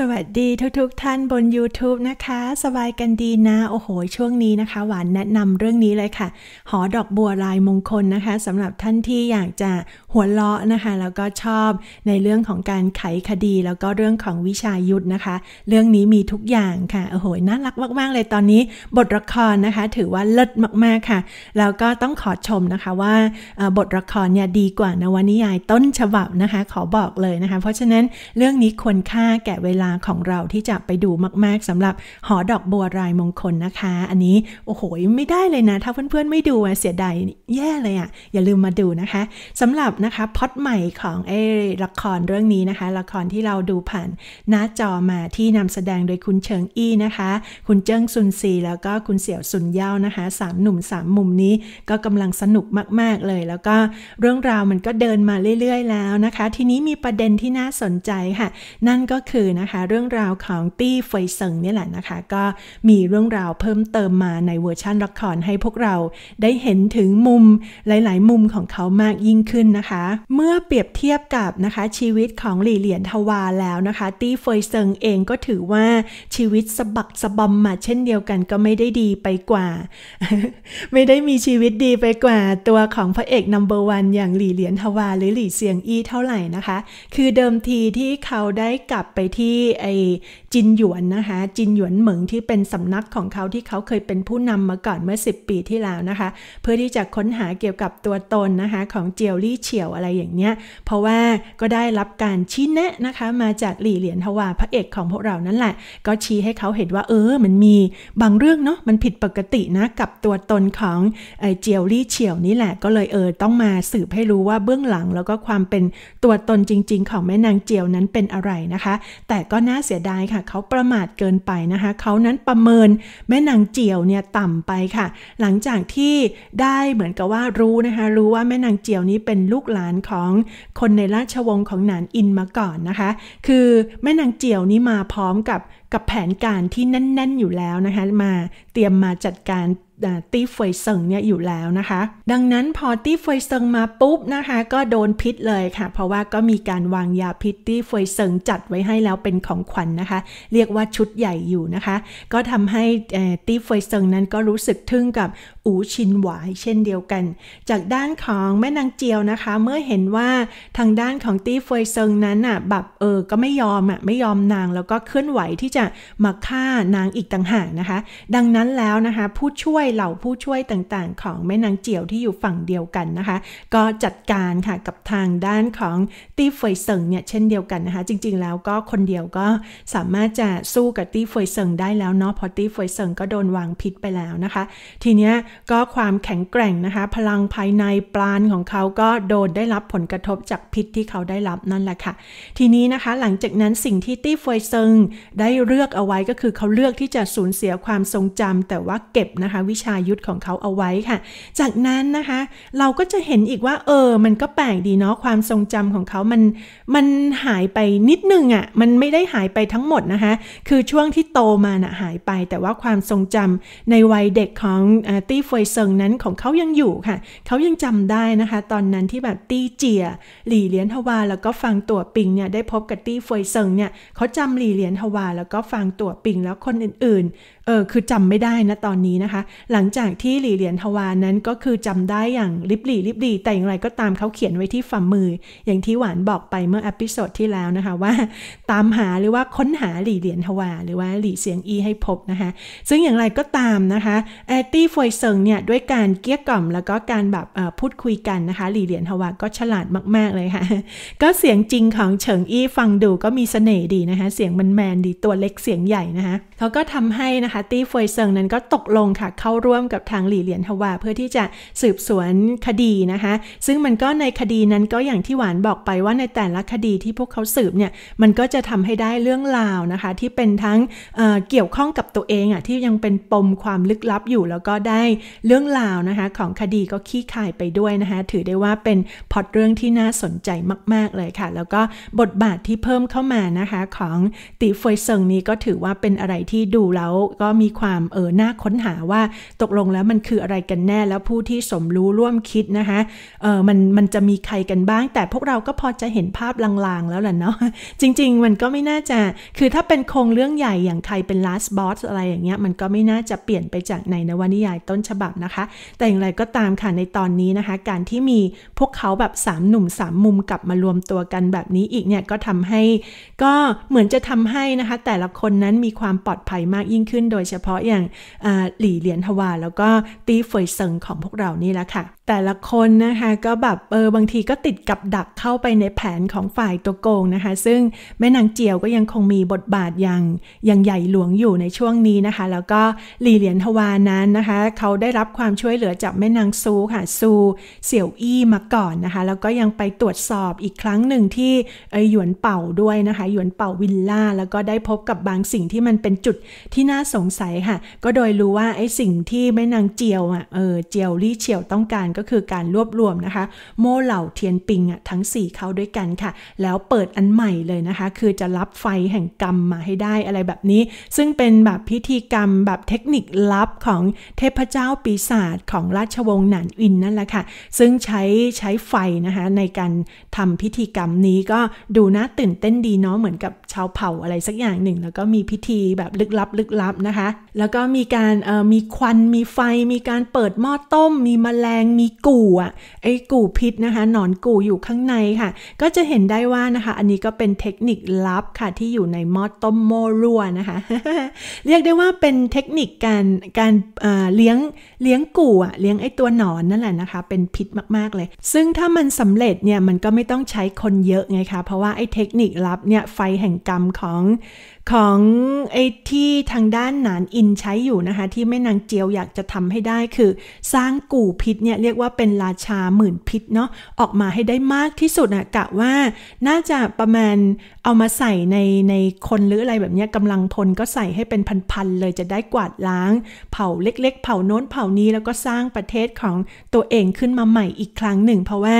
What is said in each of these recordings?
สวัสดีทุกๆทท่านบน YouTube นะคะสบายกันดีนะโอ้โห ช่วงนี้นะคะ หวานแนะนำเรื่องนี้เลยค่ะ หอดอกบัวลายมงคลนะคะสำหรับท่านที่อยากจะหัวเราะนะคะแล้วก็ชอบในเรื่องของการไขคดี แล้วก็เรื่องของวิชายุทธนะคะ เรื่องนี้มีทุกอย่างค่ะโอ้โหน่ารักมากๆเลยตอนนี้บทละครนะคะถือว่าเลิศมากๆค่ะแล้วก็ต้องขอชมนะคะว่าบทละครเนี่ยดีกว่านวนิยายต้นฉบับนะคะ ขอบอกเลยนะคะ เพราะฉะนั้นเรื่องนี้ควรค่าแก่เวลาาของเราที่จะไปดูมากๆสำหรับหอดอกบัวรายมงคลนะคะ อันนี้โอ้โหไม่ได้เลยนะ ถ้าเพื่อนๆไม่ดูเสียดายแย่เลยอะ่ะ อย่าลืมมาดูนะคะสำหรับนะคะพอดใหม่ของเอละครเรื่องนี้นะคะ ละครที่เราดูผ่าน หน้าจอมาที่นำแสดงโดยคุณเฉิงอี้นะคะ คุณเจิ้งซุนซีแล้วก็คุณเสี่ยวซุนเย่านะคะสามหนุ่มสามมุมนี้ก็กำลังสนุกมากๆเลย แล้วก็เรื่องราวมันก็เดินมาเรื่อยๆแล้วนะคะ ทีนี้มีประเด็นที่น่าสนใจค่ะ นั่นก็คือนะคะเรื่องราวของตี้เฟยเซิงนี่แหละนะคะก็มีเรื่องราวเพิ่มเติมมาในเวอร์ชั่นละครให้พวกเราได้เห็นถึงมุมหลายๆ มุมของเขามากยิ่งขึ้นนะคะ เมื่อเปรียบเทียบกับนะคะ ชีวิตของหลี่เหลียนทวาแล้วนะคะ ตี้เฟยเซิงเองก็ถือว่าชีวิตสะบักสะบอมมาเช่นเดียวกันก็ไม่ได้ดีไปกว่า ไม่ได้มีชีวิตดีไปกว่า ตัวของ พระเอกนัมเบอร์วันอย่างหลี่เหลียนทวาหรือหลี่เซียงอี้เท่าไหร่นะคะ คือเดิมทีที่เขาได้กลับไปที่ไอจินหยวนนะคะจินหยวนเหมิงที่เป็นสำนักของเขาที่เขาเคยเป็นผู้นำมาก่อนเมื่อ10ปีที่แล้วนะคะ เพื่อที่จะค้นหาเกี่ยวกับตัวตนนะคะของเจียวลี่เฉียวอะไรอย่างเนี้ย เพราะว่าก็ได้รับการชี้แนะนะคะมาจากหลี่เหรียญทวาพระเอกของพวกเรานั่นแหละ ก็ชี้ให้เขาเห็นว่าเออมันมีบางเรื่องเนาะมันผิดปกตินะกับตัวตนของไอเจียวลี่เฉียวนี่แหละก็เลยเออต้องมาสืบให้รู้ว่าเบื้องหลังแล้วก็ความเป็นตัวตนจริง ๆ ของแม่นางเจียวนั้นเป็นอะไรนะคะ แต่ก็ก็น่าเสียดายค่ะเขาประมาทเกินไปนะคะเขานั้นประเมินแม่นางเจียวเนี่ย ต่ำไปค่ะ หลังจากที่ได้เหมือนกับว่ารู้นะคะ รู้ว่าแม่นางเจียวนี้เป็นลูกหลานของคนในราชวงศ์ของหนานอินมาก่อนนะคะ คือแม่นางเจียวนี้มาพร้อมกับกับแผนการที่แน่นๆอยู่แล้วนะคะมาเตรียมมาจัดการตี้เฟยเซิงเนี่ยอยู่แล้วนะคะ ดังนั้นพอตี้เฟยเซิงมาปุ๊บนะคะ ก็โดนพิษเลยค่ะ เพราะว่าก็มีการวางยาพิษตี้เฟยเซิง จัดไว้ให้แล้วเป็นของขวัญนนะคะ เรียกว่าชุดใหญ่อยู่นะคะ ก็ทำให้ตี้เฟยเซิงนั้นก็รู้สึกทึ่งกับอูชินหวายเช่นเดียวกัน จากด้านของแม่นางเจียวนะคะ เมื่อเห็นว่าทางด้านของตี้เฟยเซิงนั้นอ่ะแบบเออก็ไม่ยอมอ่ะไม่ยอมนางแล้วก็เคลื่อนไหวที่จะมาฆ่านางอีกต่างหากนะคะ ดังนั้นแล้วนะคะ ผู้ช่วยยเหล่าผู้ช่วยต่างๆของแม่นางเจียวที่อยู่ฝั่งเดียวกันนะคะ ก็จัดการค่ะกับทางด้านของตี้เฟยเซิงเนี่ยเช่นเดียวกันนะคะ จริงๆ แล้วก็คนเดียวก็สามารถจะสู้กับตี้เฟยเซิงได้แล้วเนาะพอตี้เฟยเซิงก็โดนวางพิษไปแล้วนะคะ ทีเนี้ยก็ความแข็งแกร่งนะคะ พลังภายในปราณของเขาก็โดนได้รับผลกระทบจากพิษที่เขาได้รับนั่นแหละค่ะ ทีนี้นะคะหลังจากนั้นสิ่งที่ตี้เฟยเซิงได้เลือกเอาไว้ก็คือเขาเลือกที่จะสูญเสียความทรงจำแต่ว่าเก็บนะคะวิชายุทธของเขาเอาไว้ค่ะ จากนั้นนะคะ เราก็จะเห็นอีกว่าเออมันก็แปลกดีเนาะความทรงจำของเขา มันมันหายไปนิดนึงอะ่ะ มันไม่ได้หายไปทั้งหมดนะคะ คือช่วงที่โตมานะ่ะหายไปแต่ว่าความทรงจำในวัยเด็กของอตี้เฟยเซิงนั้นของเขายังอยู่ค่ะ เขายังจำได้นะคะ ตอนนั้นที่แบบตี้เจียหลี่เหรียญฮวา แล้วก็ฟังตัวปิงเนี่ยได้พบกับตี้เฟยเซิงเนี่ย เขาจำหลี่เหรียญฮวา แล้วก็ฟังตัวปิงแล้วคนอื่น ๆเออคือจำไม่ได้นะตอนนี้นะคะหลังจากที่หลี่เหรียญทวานั้นก็คือจำได้อย่างลิบหลี่ลิบหลี่แต่อย่างไรก็ตามเขาเขียนไว้ที่ฝ่ามืออย่างที่หวานบอกไปเมื่ออพิโซดที่แล้วนะคะว่า ตามหาหรือว่าค้นหาหลี่เหรียญทวา หรือว่าหลี่เสียงอีให้พบนะคะซึ่งอย่างไรก็ตามนะคะแอตตี้ฟวยเซิงเนี่ยด้วยการเกี้ยกล่อมแล้วก็การแบบพูดคุยกันนะคะหลี่เหรียญทวาก็ฉลาดมากๆเลยค่ะก็เสียงจริงของเฉิงอี้ฟังดูก็มีเสน่ห์ดีนะคะเสียงมันแมนดีตัวเล็กเสียงใหญ่นะคะเขาก็ทำให้นะคะตี้ฟวยเซิงนั้นก็ตกลงค่ะเข้าร่วมกับทางหลี่เหลียนทวาเพื่อที่จะสืบสวนคดีนะคะซึ่งมันก็ในคดีนั้นก็อย่างที่หวานบอกไปว่าในแต่ละคดีที่พวกเขาสืบเนี่ยมันก็จะทำให้ได้เรื่องราวนะคะที่เป็นทั้งเเกี่ยวข้องกับตัวเองอะ่ะที่ยังเป็นปมความลึกลับอยู่แล้วก็ได้เรื่องราวนะคะของคดีก็ขี้คายไปด้วยนะคะถือได้ว่าเป็นพอดเรื่องที่น่าสนใจมากๆเลยค่ะแล้วก็บทบาทที่เพิ่มเข้ามานะคะของตีเฟยเซิงนี้ก็ถือว่าเป็นอะไรที่ดูแล้วก็มีความเออน่าค้นหาว่าตกลงแล้วมันคืออะไรกันแน่แล้วผู้ที่สมรู้ร่วมคิดนะคะเออมันมันจะมีใครกันบ้าง แต่พวกเราก็พอจะเห็นภาพลางๆแล้วแหละเนาะจริง ๆมันก็ไม่น่าจะคือถ้าเป็นโครงเรื่องใหญ่อย่างใครเป็น last boss อะไรอย่างเงี้ยมันก็ไม่น่าจะเปลี่ยนไปจากในนวนิยายต้นฉบับนะคะ แต่อย่างไรก็ตามค่ะในตอนนี้นะคะ การที่มีพวกเขาแบบ3หนุ่ม3มุมกลับมารวมตัวกันแบบนี้อีกเนี่ยก็ทำให้ก็เหมือนจะทำให้นะคะแต่ละคนนั้นมีความปลอดภัยมากยิ่งขึ้น โดยเฉพาะอย่างหลี่เหรียญฮวาแล้วก็ตีเฟยเซิงของพวกเรานี่แหละค่ะแต่ละคนนะคะก็แบบเออบางทีก็ติดกับดักเข้าไปในแผนของฝ่ายตัวโกงนะคะซึ่งแม่นางเจียวก็ยังคงมีบทบาทอย่างยังใหญ่หลวงอยู่ในช่วงนี้นะคะ แล้วก็หลี่เหลียนทวานนั้นนะคะ เขาได้รับความช่วยเหลือจากแม่นางซูค่ะ ซูเสี่ยวอี้มาก่อนนะคะแล้วก็ยังไปตรวจสอบอีกครั้งหนึ่งที่ไอหยวนเป่าด้วยนะคะหยวนเป่าวิลล่าแล้วก็ได้พบกับบางสิ่งที่มันเป็นจุดที่น่าสงสัยค่ะก็โดยรู้ว่าไอ้สิ่งที่แม่นางเจียวอ่ะเออเจียวลี่เฉียวต้องการก็คือการรวบรวมนะคะ โมเหล่าเทียนปิงอ่ะทั้ง 4 เขาด้วยกันค่ะ แล้วเปิดอันใหม่เลยนะคะ คือจะรับไฟแห่งกรรมมาให้ได้อะไรแบบนี้ ซึ่งเป็นแบบพิธีกรรมแบบเทคนิคลับของเทพเจ้าปีศาจของราชวงศ์หนานอินนั่นแหละค่ะ ซึ่งใช้ใช้ไฟนะคะในการทำพิธีกรรมนี้ก็ดูน่าตื่นเต้นดีเนาะเหมือนกับชาวเผ่าอะไรสักอย่างหนึ่ง แล้วก็มีพิธีแบบลึกลับลึกลับนะคะ แล้วก็มีการมีควันมีไฟมีการเปิดหม้อต้ม มีแมลงมีกู่อ่ะไอกู่พิษนะคะหนอนกู่อยู่ข้างในค่ะ ก็จะเห็นได้ว่านะคะอันนี้ก็เป็นเทคนิคลับค่ะ ที่อยู่ในหม้อต้มโมรัวนะคะ เรียกได้ว่าเป็นเทคนิคการการเลี้ยงเลี้ยงกู่อ่ะเลี้ยงไอตัวหนอนนั่นแหละนะคะ เป็นพิษมาก ๆเลย ซึ่งถ้ามันสำเร็จเนี่ยมันก็ไม่ต้องใช้คนเยอะไงคะเพราะว่าไอเทคนิคลับเนี่ยไฟแห่งกรรมของของไอ้ที่ทางด้านหนานอินใช้อยู่นะคะที่แม่นางเจียวอยากจะทำให้ได้คือ สร้างกู่พิษเนี่ยเรียกว่าเป็น ราชาหมื่นพิษเนาะออกมาให้ได้มากที่สุดนะกะว่าน่าจะประมาณเอามาใส่ในในคนหรืออะไรแบบนี้กำลังพลก็ใส่ให้เป็นพันๆเลยจะได้กวาดล้าง เผ่าเล็กๆ เผ่าโน้นเผ่านี้แล้วก็สร้างประเทศของตัวเองขึ้นมาใหม่อีกครั้งหนึ่ง เพราะว่า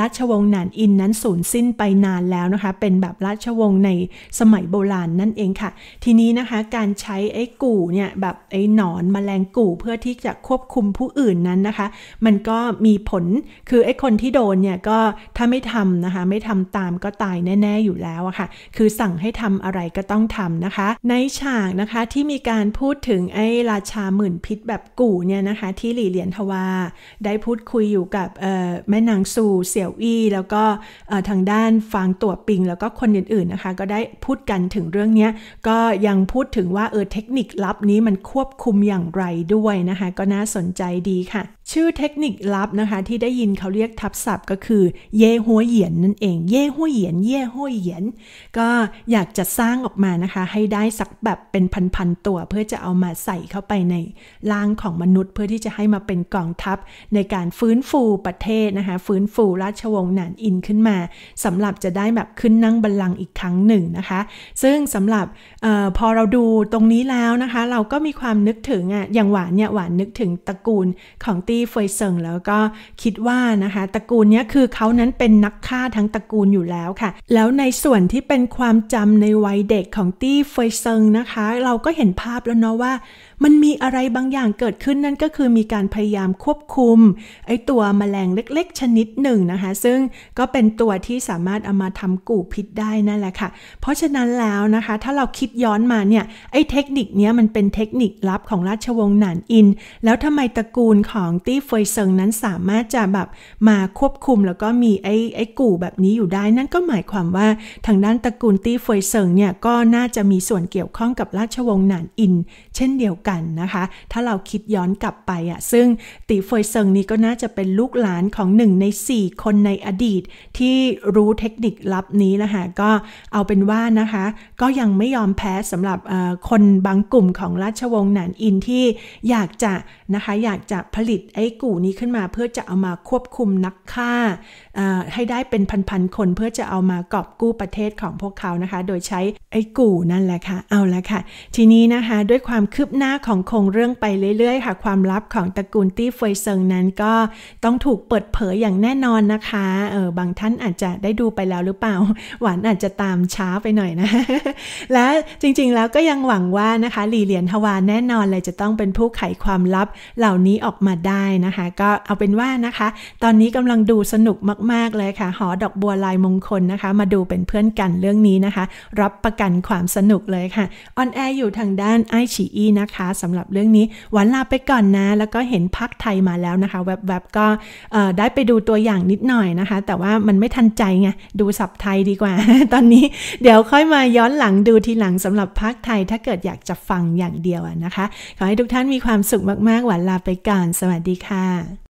ราชวงศ์หนานอินนั้นสูญสิ้นไปนานแล้วนะคะเป็นแบบราชวงศ์ในสมัยโบราณนั่นนั่นเองค่ะทีนี้นะคะการใช้ไอ้กู่เนี่ยแบบไอ้หนอนมแมลงกู่เพื่อที่จะควบคุมผู้อื่นนั้นนะคะ มันก็มีผลคือไอ้คนที่โดนเนี่ยก็ถ้าไม่ทำนะคะไม่ทำตามก็ตายแน่ๆอยู่แล้วอะค่ะคือสั่งให้ทำอะไรก็ต้องทำนะคะ ในฉากนะคะที่มีการพูดถึงไอ้ราชาหมื่นพิษแบบกู่เนี่ยนะคะที่หลี่เหรียญทวาได้พูดคุยอยู่กับแม่นางสูเสี่ยวอี้แล้วก็ทางด้านฟางตัวปิง แล้วก็คนอื่นๆนะคะก็ได้พูดกันถึงเรื่องนี้ก็ยังพูดถึงว่าเออเทคนิคลับนี้มันควบคุมอย่างไรด้วยนะคะ ก็น่าสนใจดีค่ะชื่อเทคนิคลับนะคะที่ได้ยินเขาเรียกทับศัพท์ก็คือเย่หัวเหยียนนั่นเอง เย่หัวเหยียน เย่หัวเหยียน ก็อยากจะสร้างออกมานะคะให้ได้สักแบบเป็นพันๆตัวเพื่อจะเอามาใส่เข้าไปในร่างของมนุษย์ เพื่อที่จะให้มาเป็นกองทัพในการฟื้นฟูประเทศนะคะฟื้นฟูราชวงศ์หนานอินขึ้นมา สำหรับจะได้แบบขึ้นนั่งบัลลังก์อีกครั้งหนึ่งนะคะ ซึ่งสำหรับออพอเราดูตรงนี้แล้วนะคะเราก็มีความนึกถึงอ่ะอย่างหวานเนี่ยหวานนึกถึงตระกูลของตีรี่เฟยเซิงแล้วก็คิดว่านะคะตระกูลนี้คือเขานั้นเป็นนักฆ่าทั้งตระกูลอยู่แล้วค่ะ แล้วในส่วนที่เป็นความจำในวัยเด็กของตี้เฟยเซิงนะคะ เราก็เห็นภาพแล้วเนาะว่ามันมีอะไรบางอย่างเกิดขึ้นนั่นก็คือมีการพยายามควบคุม ไอตัวมแมลงเล็กๆ ชนิดหนึ่งนะคะ ซึ่งก็เป็นตัวที่สามารถเอามาทำกู่พิษได้นั่นแหละค่ะเพราะฉะนั้นแล้วนะคะถ้าเราคิดย้อนมาเนี่ยไอเทคนิคนี้มันเป็นเทคนิคลับของราชวงศ์หนานอิน แล้วทำไมตระกูลของตี้เฟยเซิงนั้นสามารถจะแบบมาควบคุม แล้วก็มีไอไอกู่แบบนี้อยู่ได้นั่นก็หมายความว่าทางด้านตระกูลตี้เฟยเซิงเนี่ยก็น่าจะมีส่วนเกี่ยวข้องกับราชวงศ์หนานอิน เช่นเดียวกันกันนะคะถ้าเราคิดย้อนกลับไปอ่ะซึ่งตีเฟยเซิงนี้ก็น่าจะเป็นลูกหลานของหนึ่งใน 4 คนในอดีตที่รู้เทคนิคลับนี้นะคะก็เอาเป็นว่านะคะก็ยังไม่ยอมแพ้สำหรับคนบางกลุ่มของราชวงศ์หนานอิน ที่อยากจะนะคะอยากจะผลิตไอ้กู่นี้ขึ้นมาเพื่อจะเอามาควบคุมนักฆ่าให้ได้เป็นพันๆคนเพื่อจะเอามากอบกู้ประเทศของพวกเขานะคะโดยใช้ไอ้กู่นั่นแหละค่ะเอาละค่ะทีนี้นะคะด้วยความคืบหน้าของคงเรื่องไปเรื่อยๆค่ะ ความลับของตระกูลตี้เฟยเซิงนั้นก็ต้องถูกเปิดเผยอย่างแน่นอนนะคะเออบางท่านอาจจะได้ดูไปแล้วหรือเปล่า หวานอาจจะตามช้าไปหน่อยนะและจริงๆแล้วก็ยังหวังว่านะคะ หลี่เหรียญทวารแน่นอนเลยจะต้องเป็นผู้ไขความลับเหล่านี้ออกมาได้นะคะ ก็เอาเป็นว่านะคะ ตอนนี้กำลังดูสนุกมากๆเลยค่ะหอดอกบัวลายมงคลนะคะ มาดูเป็นเพื่อนกันเรื่องนี้นะคะ รับประกันความสนุกเลยค่ะออนแอร์อยู่ทางด้านไอชีอีนะคะสำหรับเรื่องนี้ หวันลาไปก่อนนะ แล้วก็เห็นพักไทยมาแล้วนะคะแวบๆก็ได้ไปดูตัวอย่างนิดหน่อยนะคะ แต่ว่ามันไม่ทันใจไงดูสับไทยดีกว่า ตอนนี้เดี๋ยวค่อยมาย้อนหลังดูทีหลังสำหรับพักไทยถ้าเกิดอยากจะฟังอย่างเดียวนะคะ ขอให้ทุกท่านมีความสุขมากๆ หวันลาไปก่อน สวัสดีค่ะ